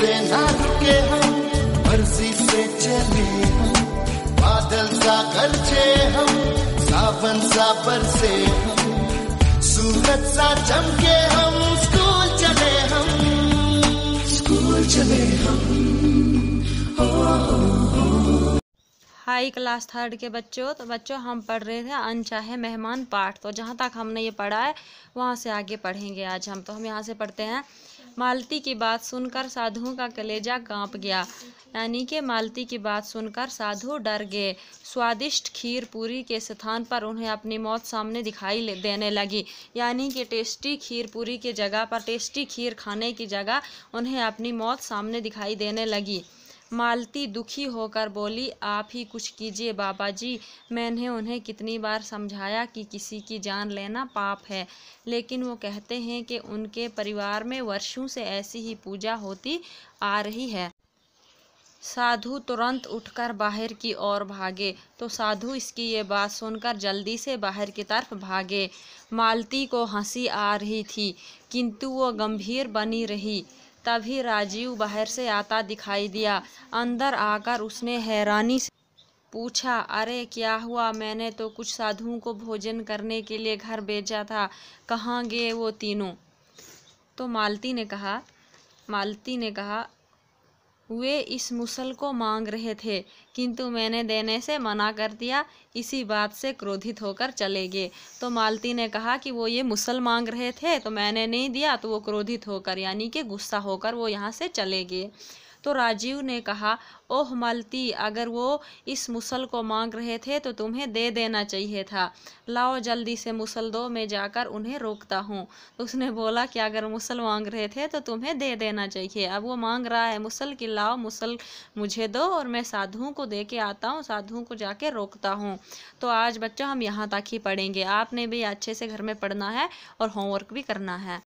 से हम से चले हम बादल सा हम सावन सा बरसे हम सा चमके हम स्कूल चले हम स्कूल चले हम हाई क्लास थर्ड के बच्चों तो बच्चों हम पढ़ रहे थे अनचाहे मेहमान पाठ तो जहाँ तक हमने ये पढ़ा है वहाँ से आगे पढ़ेंगे आज हम तो हम यहाँ से पढ़ते हैं मालती की बात सुनकर साधुओं का कलेजा कांप गया यानी कि मालती की बात सुनकर साधु डर गए स्वादिष्ट खीर पूरी के स्थान पर उन्हें अपनी मौत सामने दिखाई देने लगी यानी कि टेस्टी खीर पूरी की जगह पर टेस्टी खीर खाने की जगह उन्हें अपनी मौत सामने दिखाई देने लगी मालती दुखी होकर बोली आप ही कुछ कीजिए बाबा जी मैंने उन्हें कितनी बार समझाया कि किसी की जान लेना पाप है लेकिन वो कहते हैं कि उनके परिवार में वर्षों से ऐसी ही पूजा होती आ रही है साधु तुरंत उठकर बाहर की ओर भागे तो साधु इसकी ये बात सुनकर जल्दी से बाहर की तरफ भागे मालती को हंसी आ रही थी किंतु वो गंभीर बनी रही तभी राजीव बाहर से आता दिखाई दिया अंदर आकर उसने हैरानी से पूछा अरे क्या हुआ मैंने तो कुछ साधुओं को भोजन करने के लिए घर भेजा था कहाँ गए वो तीनों तो मालती ने कहा मालती ने कहा वे इस मुसल को मांग रहे थे किंतु मैंने देने से मना कर दिया इसी बात से क्रोधित होकर चले गए तो मालती ने कहा कि वो ये मुसल मांग रहे थे तो मैंने नहीं दिया तो वो क्रोधित होकर यानी कि गुस्सा होकर वो यहाँ से चले गए तो राजीव ने कहा ओह मलती अगर वो इस मुसल को मांग रहे थे तो तुम्हें दे देना चाहिए था लाओ जल्दी से मुसल दो मैं जाकर उन्हें रोकता हूँ तो उसने बोला कि अगर मुसल मांग रहे थे तो तुम्हें दे देना चाहिए अब वो मांग रहा है मुसल कि लाओ मुसल मुझे दो और मैं साधुओं को दे के आता हूँ साधुओं को जाके रोकता हूँ तो आज बच्चों हम यहाँ तक ही पढ़ेंगे आपने भी अच्छे से घर में पढ़ना है और होमवर्क भी करना है